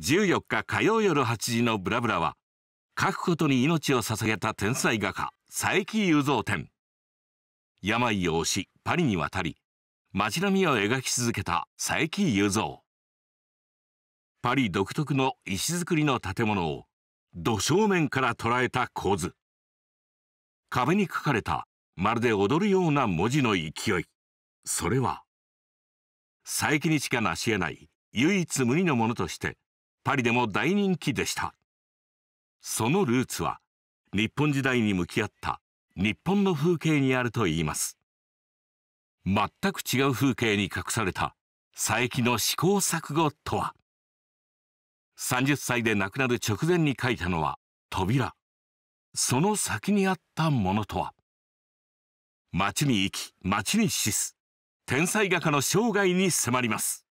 14日火曜夜8時の「ブラブラは」書くことに命を捧げた天才画家佐伯雄三展病を押しパリに渡り街並みを描き続けた佐伯雄三パリ独特の石造りの建物を土正面から捉えた構図壁に書かれたまるで踊るような文字の勢いそれは佐伯にしか成し得ない唯一無二のものとしてパリでも大人気でしたそのルーツは日本時代に向き合った日本の風景にあるといいます全く違う風景に隠された佐伯の試行錯誤とは30歳で亡くなる直前に書いたのは扉その先にあったものとは街に生き街に死す天才画家の生涯に迫ります